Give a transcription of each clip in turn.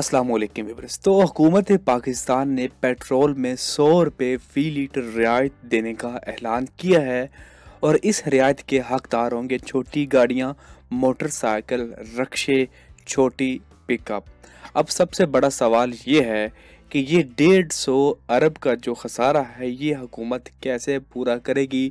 अस्सलाम वालेकुम तो हुकूमत पाकिस्तान ने पेट्रोल में सौ रुपये फ़ी लीटर रियायत देने का ऐलान किया है और इस रियायत के हकदार होंगे छोटी गाड़ियाँ मोटरसाइकिल रक्शे छोटी पिकअप अब सबसे बड़ा सवाल ये है कि ये डेढ़ सौ अरब का जो खसारा है ये हुकूमत कैसे पूरा करेगी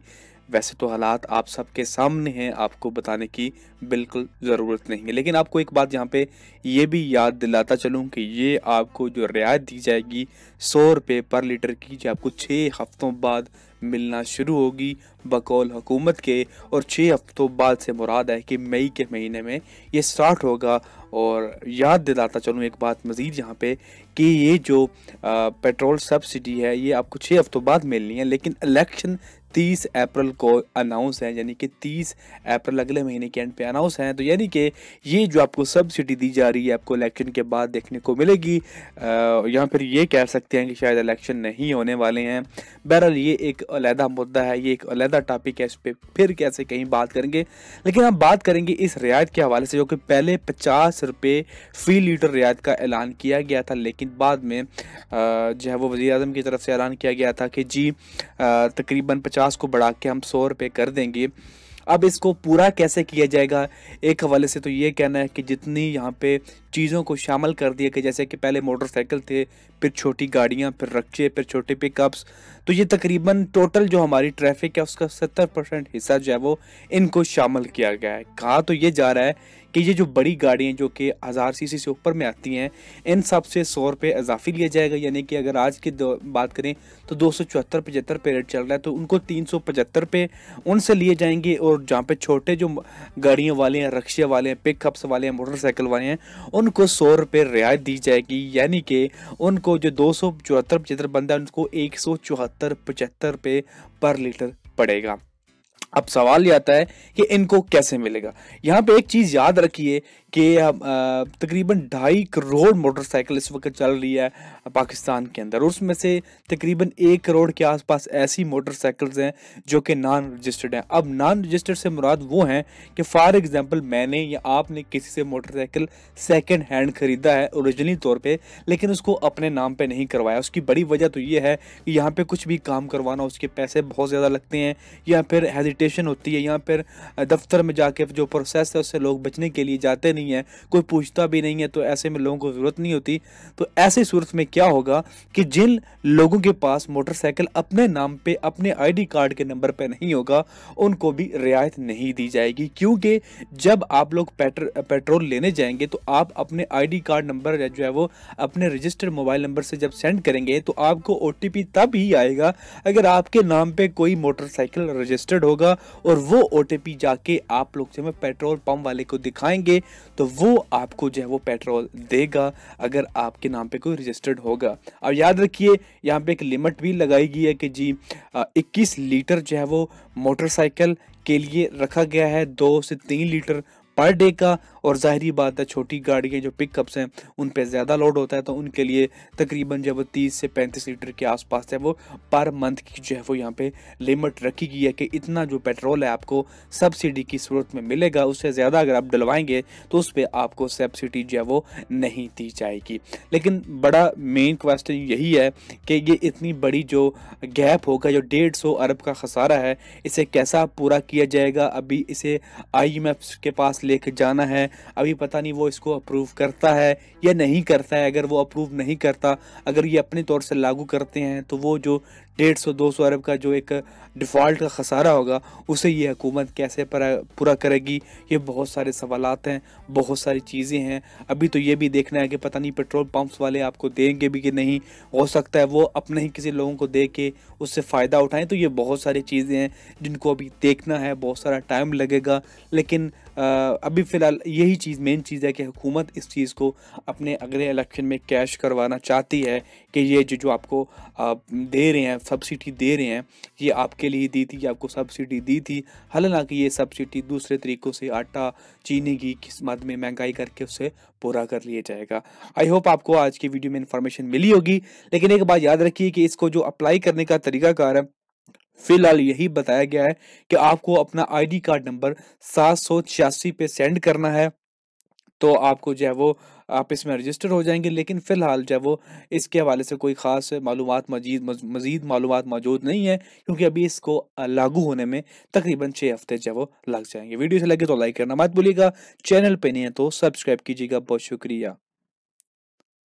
वैसे तो हालात आप सबके सामने हैं आपको बताने की बिल्कुल ज़रूरत नहीं है लेकिन आपको एक बात यहाँ पे ये भी याद दिलाता चलूँ कि ये आपको जो रियायत दी जाएगी सौ रुपये पर लीटर की जो आपको छः हफ्तों बाद मिलना शुरू होगी बकौल हुकूमत के और छः हफ्तों बाद से मुराद है कि मई के महीने में ये स्टार्ट होगा और याद दिलाता चलूँ एक बात मज़ीद यहाँ पे कि ये जो आ, पेट्रोल सब्सिडी है ये आपको छः हफ्तों बाद मिलनी है लेकिन इलेक्शन 30 अप्रैल को अनाउंस है यानी कि 30 अप्रैल अगले महीने के एंड पे अनाउंस है तो यानी कि ये जो आपको सब्सिडी दी जा रही है आपको इलेक्शन के बाद देखने को मिलेगी या फिर ये कह सकते हैं कि शायद इलेक्शन नहीं होने वाले हैं बहरहाल ये एक अलहदा मुद्दा है ये एक अलहदा टॉपिक है इस पर फिर कैसे कहीं बात करेंगे लेकिन हम बात करेंगे इस रियायत के हवाले से जो कि पहले पचास रुपये फी लीटर रियायत का ऐलान किया गया था लेकिन बाद में जो है वो वजी अजम की तरफ से ऐलान किया गया था कि जी तकरीबन पचास पचास को बढ़ा के हम सौ रुपये कर देंगे अब इसको पूरा कैसे किया जाएगा एक हवाले से तो ये कहना है कि जितनी यहाँ पे चीज़ों को शामिल कर दिया कि जैसे कि पहले मोटरसाइकिल थे फिर छोटी गाड़ियाँ फिर रक्चे फिर छोटे पिकअप्स तो ये तकरीबन टोटल जो हमारी ट्रैफिक है उसका सत्तर परसेंट हिस्सा जो है वो इनको शामिल किया गया है कहा तो ये जा रहा है कि ये जो बड़ी गाड़ियाँ जो कि हज़ार सीसी से ऊपर में आती हैं इन सब से सौ रुपये इजाफी लिया जाएगा यानी कि अगर आज की बात करें तो दो सौ चौहत्तर पचहत्तर पे रेट चल रहा है तो उनको तीन सौ पचहत्तर रुपये उनसे लिए जाएंगे और जहाँ पे छोटे जो गाड़ियों वाले हैं रक्शे वाले हैं पिकअप्स वाले हैं मोटरसाइकिल वाले हैं उनको सौ रुपये रियायत दी जाएगी यानी कि उनको जो दो सौ चौहत्तर पचहत्तर बंदा है उनको एक सौ चौहत्तर पचहत्तर रुपये पर लीटर पड़ेगा अब सवाल ये आता है कि इनको कैसे मिलेगा यहाँ पे एक चीज याद रखिए कि तकरीबन ढाई करोड़ मोटरसाइकिल इस वक्त चल रही है पाकिस्तान के अंदर उसमें से तकरीबन एक करोड़ के आसपास ऐसी मोटरसाइकिल्स हैं जो कि नॉन रजिस्टर्ड हैं अब नॉन रजिस्टर्ड से मुराद वो हैं कि फॉर एग्ज़ाम्पल मैंने या आपने किसी से मोटरसाइकिल सेकेंड हैंड ख़रीदा है औरिजनली तौर पर लेकिन उसको अपने नाम पर नहीं करवाया उसकी बड़ी वजह तो ये है कि यहाँ पर कुछ भी काम करवाना उसके पैसे बहुत ज़्यादा लगते हैं या फिर हेजिटेशन होती है या फिर दफ्तर में जाके जो प्रोसेस है उससे लोग बचने के लिए जाते नहीं नहीं है कोई पूछता भी नहीं है तो ऐसे में लोगों को ज़रूरत नहीं होती तो ऐसे सूरत में क्या होगा कि जिन लोगों के पास मोटरसाइकिल अपने नाम पे अपने आईडी कार्ड के नंबर पे नहीं होगा उनको भी रियायत नहीं दी जाएगी क्योंकि जब आप लोग पेट्र, पेट्रोल लेने जाएंगे तो आप अपने आई कार्ड नंबर जो है वो अपने रजिस्टर्ड मोबाइल नंबर से जब सेंड करेंगे तो आपको ओ तब ही आएगा अगर आपके नाम पर कोई मोटरसाइकिल रजिस्टर्ड होगा और वो ओ जाके आप लोग जो पेट्रोल पंप वाले को दिखाएंगे तो वो आपको जो है वो पेट्रोल देगा अगर आपके नाम पे कोई रजिस्टर्ड होगा अब याद रखिए यहाँ पे एक लिमिट भी लगाई गई है कि जी इक्कीस लीटर जो है वो मोटरसाइकिल के लिए रखा गया है दो से तीन लीटर पर डे का और ज़ाहरी बात है छोटी गाड़ियाँ जो पिकअप्स हैं उन पर ज़्यादा लोड होता है तो उनके लिए तकरीबन जब तीस से पैंतीस लीटर के आसपास है वो पर मंथ की जो है वो यहाँ पे लिमिट रखी गई है कि इतना जो पेट्रोल है आपको सब्सिडी की सूरत में मिलेगा उससे ज़्यादा अगर आप डलवाएंगे तो उस पर आपको सब्सिडी जो है वो नहीं दी जाएगी लेकिन बड़ा मेन क्वेश्चन यही है कि ये इतनी बड़ी जो गैप होगा जो डेढ़ सौ अरब का खसारा है इसे कैसा पूरा किया जाएगा अभी इसे आई के पास लेके जाना है अभी पता नहीं वो इसको अप्रूव करता है या नहीं करता है अगर वो अप्रूव नहीं करता अगर ये अपने तौर से लागू करते हैं तो वो जो डेढ़ सौ दो सौ अरब का जो एक डिफ़ॉल्ट का खसारा होगा उसे ये हुकूमत कैसे पूरा करेगी ये बहुत सारे सवाल हैं बहुत सारी चीज़ें हैं अभी तो ये भी देखना है कि पता नहीं पेट्रोल पंप्स वाले आपको देंगे भी कि नहीं हो सकता है वो अपने ही किसी लोगों को दे के उससे फ़ायदा उठाएं तो ये बहुत सारी चीज़ें हैं जिनको अभी देखना है बहुत सारा टाइम लगेगा लेकिन अभी फ़िलहाल यही चीज़ मेन चीज़ है कि हुकूमत इस चीज़ को अपने अगले इलेक्शन में कैश करवाना चाहती है कि ये जो जो आपको दे रहे हैं सब्सिडी दे रहे हैं ये आपके लिए दी थी आपको सब्सिडी दी थी हालांकि ये सब्सिडी दूसरे तरीक़ों से आटा चीनी की किस्मत में महंगाई करके उससे पूरा कर लिया जाएगा आई होप आपको आज की वीडियो में इंफॉर्मेशन मिली होगी लेकिन एक बात याद रखिए कि इसको जो अप्लाई करने का तरीकाकार है फिलहाल यही बताया गया है कि आपको अपना आईडी कार्ड नंबर सात सौ छियासी पे सेंड करना है तो आपको जो है वो आप इसमें रजिस्टर हो जाएंगे लेकिन फ़िलहाल जो है वो इसके हवाले से कोई ख़ास मालूम मजीद मज़ीद मालूम मौजूद नहीं है क्योंकि अभी इसको लागू होने में तकरीबन छः हफ्ते जो है वो लग जाएंगे वीडियो से लगे तो लाइक करना मत भूलिएगा चैनल पर नहीं है तो सब्सक्राइब कीजिएगा बहुत शुक्रिया